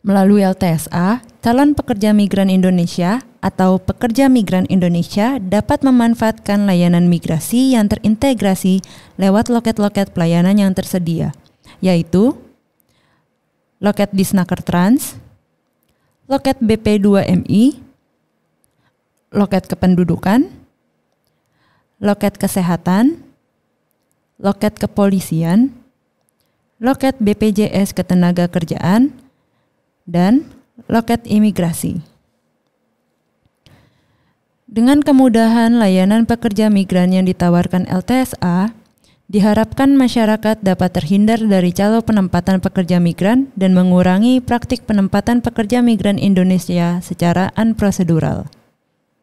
Melalui LTSA, calon pekerja migran Indonesia atau pekerja migran Indonesia dapat memanfaatkan layanan migrasi yang terintegrasi lewat loket-loket pelayanan yang tersedia, yaitu loket Disnaker Trans, loket BP2MI, loket kependudukan, loket kesehatan, loket kepolisian, loket BPJS ketenaga kerjaan, dan loket imigrasi. Dengan kemudahan layanan pekerja migran yang ditawarkan LTSA, diharapkan masyarakat dapat terhindar dari calo penempatan pekerja migran dan mengurangi praktik penempatan pekerja migran Indonesia secara unprosedural.